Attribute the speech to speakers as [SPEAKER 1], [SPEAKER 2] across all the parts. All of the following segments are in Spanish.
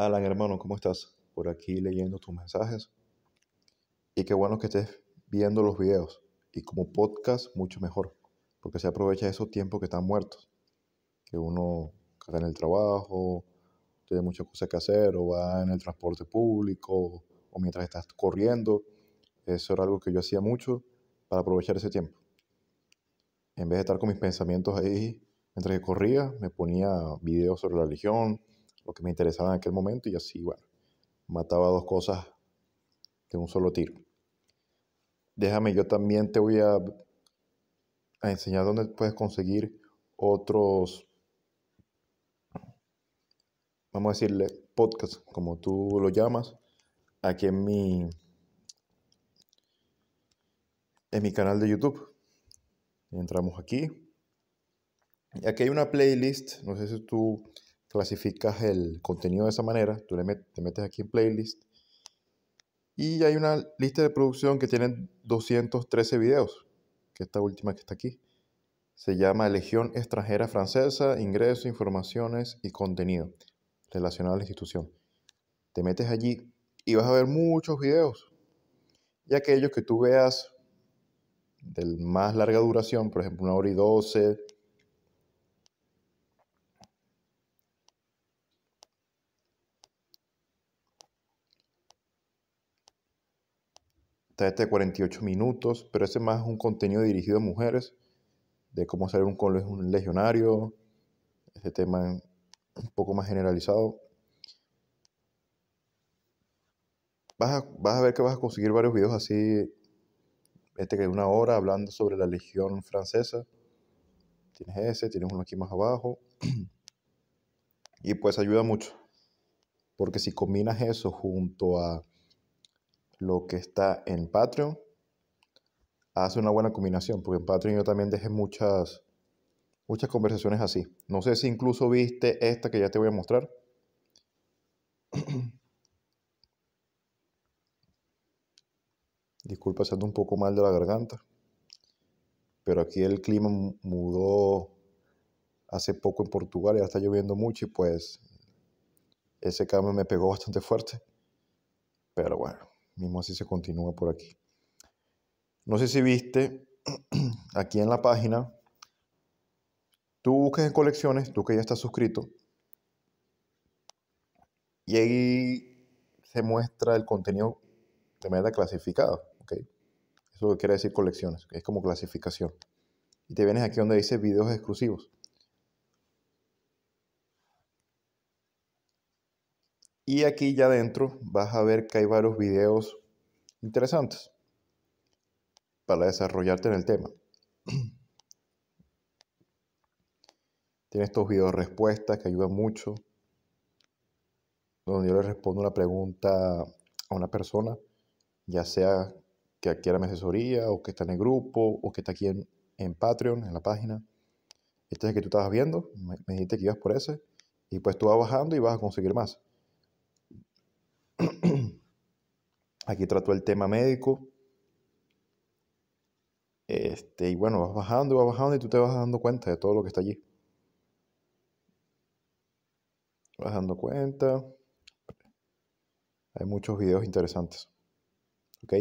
[SPEAKER 1] Alan, hermano, ¿cómo estás? Por aquí leyendo tus mensajes. Y qué bueno que estés viendo los videos. Y como podcast, mucho mejor. Porque se aprovecha esos tiempos que están muertos. Que uno está en el trabajo, tiene muchas cosas que hacer, o va en el transporte público, o mientras estás corriendo. Eso era algo que yo hacía mucho para aprovechar ese tiempo. En vez de estar con mis pensamientos ahí mientras que corría, me ponía videos sobre la religión, lo me interesaba en aquel momento y así, bueno, mataba dos cosas de un solo tiro. Déjame, yo también te voy a, enseñar dónde puedes conseguir otros, vamos a decirle, podcasts, como tú lo llamas, aquí en mi, en mi canal de YouTube. Entramos aquí. Y aquí hay una playlist, no sé si tú clasificas el contenido de esa manera, tú le te metes aquí en playlist y hay una lista de producción que tiene 213 videos, que esta última que está aquí. Se llama Legión Extranjera Francesa, ingreso Informaciones y Contenido relacionado a la institución. Te metes allí y vas a ver muchos videos. Y aquellos que tú veas del más larga duración, por ejemplo, una hora y doce, está este de 48 minutos, pero ese más es un contenido dirigido a mujeres, de cómo ser un, un legionario, este tema un poco más generalizado. Vas a, vas a ver que vas a conseguir varios videos así, este que es una hora hablando sobre la legión francesa. Tienes ese, tienes uno aquí más abajo. y pues ayuda mucho. Porque si combinas eso junto a lo que está en Patreon. Hace una buena combinación, porque en Patreon yo también dejé muchas, muchas conversaciones así. No sé si incluso viste esta que ya te voy a mostrar. Disculpa, siendo un poco mal de la garganta. Pero aquí el clima mudó hace poco en Portugal, ya está lloviendo mucho y pues ese cambio me pegó bastante fuerte. Pero bueno mismo así se continúa por aquí. No sé si viste aquí en la página, tú busques en colecciones, tú que ya estás suscrito, y ahí se muestra el contenido de manera clasificada. ¿okay? Eso quiere decir colecciones, es como clasificación. Y te vienes aquí donde dice videos exclusivos. Y aquí ya adentro vas a ver que hay varios videos interesantes para desarrollarte en el tema. Tienes estos videos respuestas que ayudan mucho, donde yo le respondo una pregunta a una persona, ya sea que adquiera mi asesoría o que está en el grupo o que está aquí en, Patreon, en la página. Este es el que tú estabas viendo, me, me dijiste que ibas por ese, y pues tú vas bajando y vas a conseguir más. Aquí trato el tema médico. Este, y bueno, vas bajando y vas bajando y tú te vas dando cuenta de todo lo que está allí. Vas dando cuenta. Hay muchos videos interesantes. ¿Ok?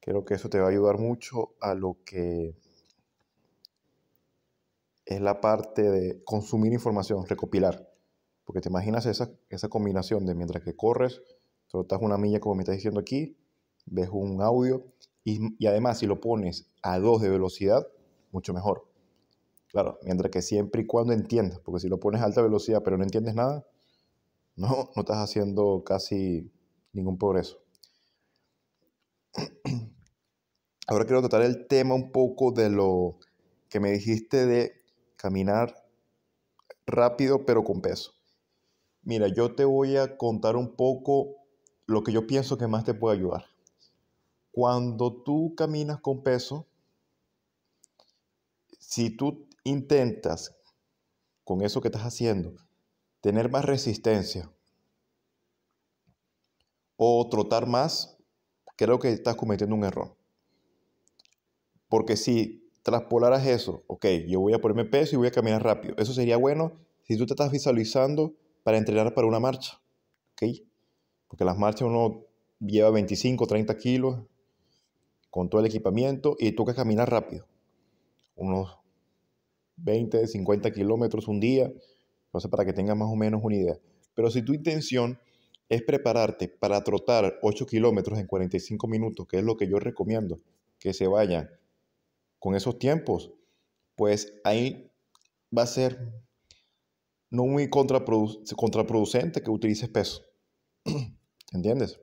[SPEAKER 1] Creo que eso te va a ayudar mucho a lo que es la parte de consumir información, recopilar. Porque te imaginas esa, esa combinación de mientras que corres, estás una milla, como me está diciendo aquí, ves un audio y, y, además si lo pones a 2 de velocidad, mucho mejor. Claro, mientras que siempre y cuando entiendas, porque si lo pones a alta velocidad pero no entiendes nada, no, no estás haciendo casi ningún progreso. Ahora quiero tratar el tema un poco de lo que me dijiste de caminar rápido pero con peso. Mira, yo te voy a contar un poco lo que yo pienso que más te puede ayudar. Cuando tú caminas con peso, si tú intentas con eso que estás haciendo tener más resistencia o trotar más, creo que estás cometiendo un error. Porque si traspolaras eso, ok, yo voy a ponerme peso y voy a caminar rápido. Eso sería bueno si tú te estás visualizando para entrenar para una marcha. ¿ok? porque las marchas uno lleva 25, 30 kilos con todo el equipamiento y toca caminar rápido, unos 20, 50 kilómetros un día, sé para que tengas más o menos una idea. Pero si tu intención es prepararte para trotar 8 kilómetros en 45 minutos, que es lo que yo recomiendo que se vaya con esos tiempos, pues ahí va a ser no muy contraproducente que utilices peso. ¿Entiendes?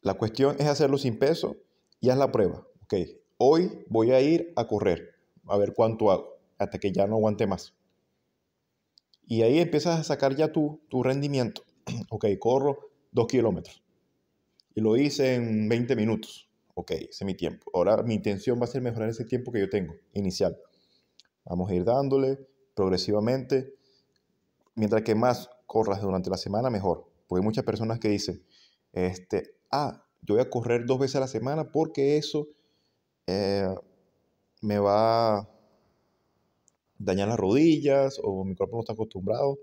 [SPEAKER 1] La cuestión es hacerlo sin peso y haz la prueba. hoy voy a ir a correr, a ver cuánto hago, hasta que ya no aguante más. Y ahí empiezas a sacar ya tu, tu rendimiento. ok, corro dos kilómetros. Y lo hice en 20 minutos. Ok, ese es mi tiempo. Ahora mi intención va a ser mejorar ese tiempo que yo tengo, inicial. Vamos a ir dándole progresivamente. Mientras que más corras durante la semana, mejor. Porque hay muchas personas que dicen, este, ah, yo voy a correr dos veces a la semana porque eso eh, me va a dañar las rodillas o mi cuerpo no está acostumbrado.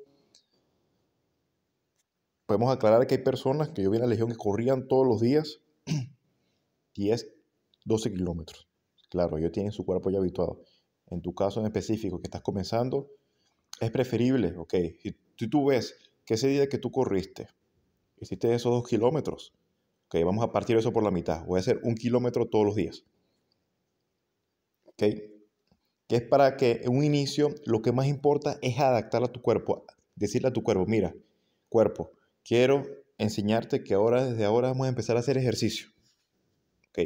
[SPEAKER 1] Podemos aclarar que hay personas que yo vi en la Legión que corrían todos los días es 12 kilómetros. Claro, ellos tienen su cuerpo ya habituado. En tu caso en específico, que estás comenzando, es preferible, ok, si tú ves que ese día que tú corriste, Existe esos dos kilómetros. Ok, vamos a partir eso por la mitad. Voy a hacer un kilómetro todos los días. Ok, que es para que en un inicio lo que más importa es adaptar a tu cuerpo, decirle a tu cuerpo, mira, cuerpo, quiero enseñarte que ahora, desde ahora, vamos a empezar a hacer ejercicio. ¿Ok?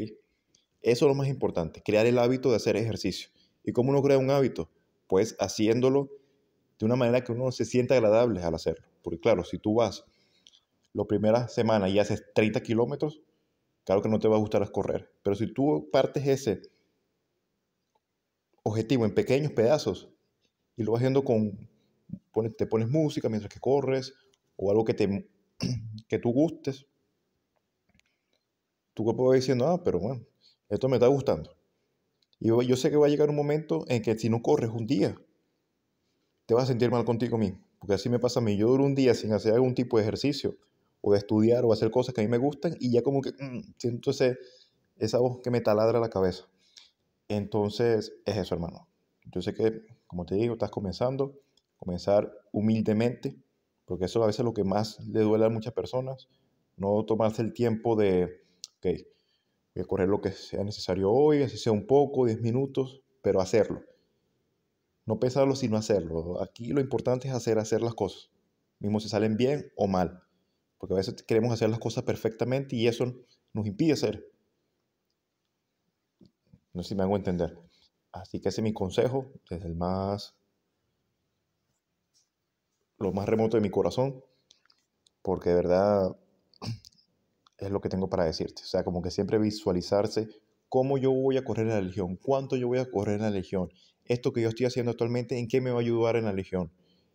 [SPEAKER 1] Eso es lo más importante, crear el hábito de hacer ejercicio. ¿Y cómo uno crea un hábito? Pues haciéndolo de una manera que uno se sienta agradable al hacerlo. Porque claro, si tú vas la primera semana y haces 30 kilómetros, claro que no te va a gustar correr. Pero si tú partes ese objetivo en pequeños pedazos y lo vas haciendo con, te pones música mientras que corres o algo que, te, que tú gustes, tu cuerpo va diciendo, ah, pero bueno, esto me está gustando. Y yo, sé que va a llegar un momento en que si no corres un día, te vas a sentir mal contigo mismo. Porque así me pasa a mí. Yo duro un día sin hacer algún tipo de ejercicio o de estudiar o hacer cosas que a mí me gustan y ya como que mm, siento esa voz que me taladra la cabeza. Entonces, es eso, hermano. Yo sé que, como te digo, estás comenzando, comenzar humildemente, porque eso a veces es lo que más le duele a muchas personas, no tomarse el tiempo de, ok, voy correr lo que sea necesario hoy, así sea un poco, 10 minutos, pero hacerlo. No pensarlo, sino hacerlo. Aquí lo importante es hacer, hacer las cosas, mismo si salen bien o mal porque a veces queremos hacer las cosas perfectamente y eso nos impide hacer. No sé si me hago entender. Así que ese es mi consejo, desde el más, lo más remoto de mi corazón, porque de verdad es lo que tengo para decirte. O sea, como que siempre visualizarse cómo yo voy a correr en la legión, cuánto yo voy a correr en la legión, esto que yo estoy haciendo actualmente, en qué me va a ayudar en la legión.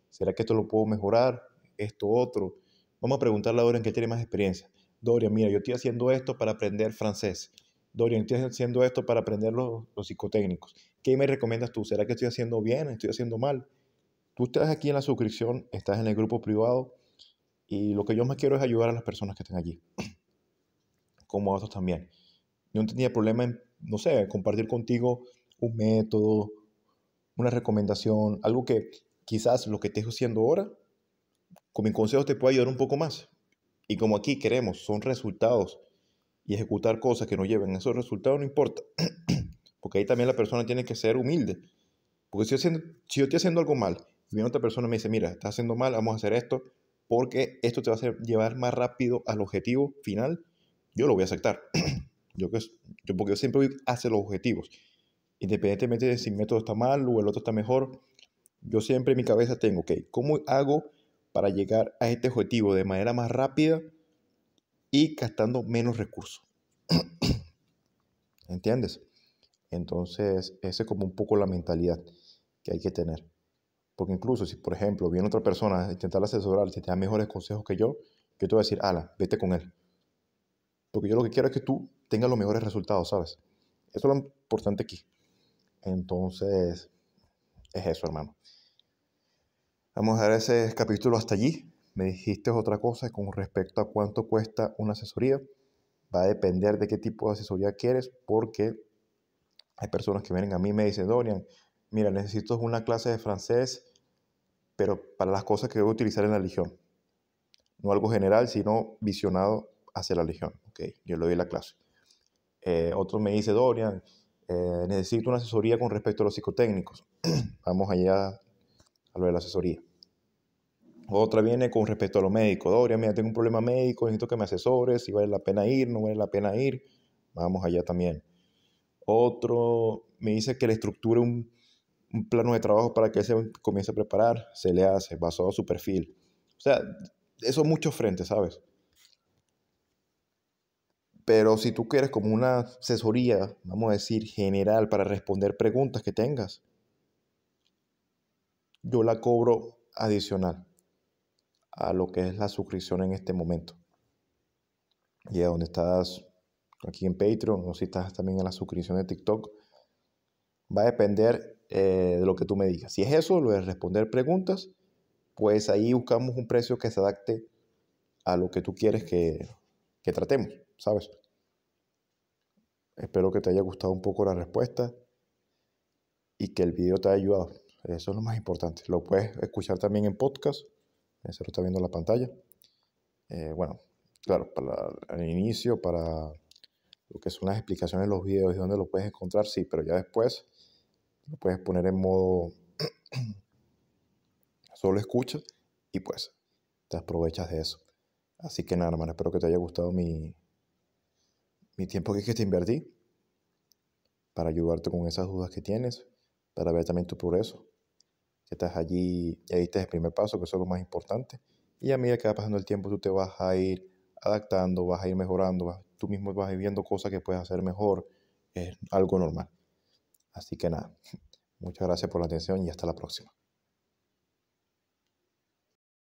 [SPEAKER 1] ¿Será que esto lo puedo mejorar? Esto otro. Vamos a preguntarle a Dorian que tiene más experiencia. Dorian, mira, yo estoy haciendo esto para aprender francés. Dorian, estoy haciendo esto para aprender los, psicotécnicos. ¿Qué me recomiendas tú? ¿Será que estoy haciendo bien? ¿Estoy haciendo mal? Tú estás aquí en la suscripción, estás en el grupo privado y lo que yo más quiero es ayudar a las personas que están allí, como a otros también. Yo no tenía problema en, no sé, compartir contigo un método, una recomendación, algo que quizás lo que estés haciendo ahora con mis consejos te puedo ayudar un poco más. Y como aquí queremos, son resultados y ejecutar cosas que nos lleven a esos resultados, no importa. Porque ahí también la persona tiene que ser humilde. Porque si yo, si yo estoy haciendo algo mal y viene otra persona me dice, mira, estás haciendo mal, vamos a hacer esto, porque esto te va a llevar más rápido al objetivo final, yo lo voy a aceptar. yo, que, yo Porque yo siempre voy hacia los objetivos. Independientemente de si mi método está mal o el otro está mejor, yo siempre en mi cabeza tengo, ok, ¿cómo hago para llegar a este objetivo de manera más rápida y gastando menos recursos. ¿Entiendes? Entonces, esa es como un poco la mentalidad que hay que tener. Porque incluso si, por ejemplo, viene otra persona a intentar asesorar, si te da mejores consejos que yo, yo te voy a decir, ala, vete con él. Porque yo lo que quiero es que tú tengas los mejores resultados, ¿sabes? Eso es lo importante aquí. Entonces, es eso, hermano. Vamos a dejar ese capítulo hasta allí. Me dijiste otra cosa con respecto a cuánto cuesta una asesoría. Va a depender de qué tipo de asesoría quieres, porque hay personas que vienen a mí y me dicen, Dorian, mira, necesito una clase de francés, pero para las cosas que voy a utilizar en la legión. No algo general, sino visionado hacia la legión. Okay, yo le doy la clase. Eh, otro me dice, Dorian, eh, necesito una asesoría con respecto a los psicotécnicos. Vamos allá a lo de la asesoría. Otra viene con respecto a lo médico. Doria, mira, tengo un problema médico, necesito que me asesores, si vale la pena ir, no vale la pena ir. Vamos allá también. Otro me dice que le estructure un, un plano de trabajo para que se comience a preparar. Se le hace, basado en su perfil. O sea, eso es mucho frente, ¿sabes? Pero si tú quieres como una asesoría, vamos a decir, general para responder preguntas que tengas, yo la cobro adicional a lo que es la suscripción en este momento. Y a donde estás aquí en Patreon o si estás también en la suscripción de TikTok, va a depender eh, de lo que tú me digas. Si es eso, lo de responder preguntas, pues ahí buscamos un precio que se adapte a lo que tú quieres que, que tratemos, ¿sabes? Espero que te haya gustado un poco la respuesta y que el video te haya ayudado. Eso es lo más importante. Lo puedes escuchar también en podcast. eso lo está viendo la pantalla. Eh, bueno, claro, para el inicio, para lo que son las explicaciones de los videos y dónde lo puedes encontrar, sí, pero ya después lo puedes poner en modo solo escucha y pues te aprovechas de eso. Así que nada, hermano, espero que te haya gustado mi, mi tiempo que, que te invertí para ayudarte con esas dudas que tienes para ver también tu progreso. Que estás allí, y ahí diste el primer paso, que eso es lo más importante. Y a medida que va pasando el tiempo, tú te vas a ir adaptando, vas a ir mejorando, tú mismo vas viendo cosas que puedes hacer mejor. Es algo normal. Así que nada, muchas gracias por la atención y hasta la próxima.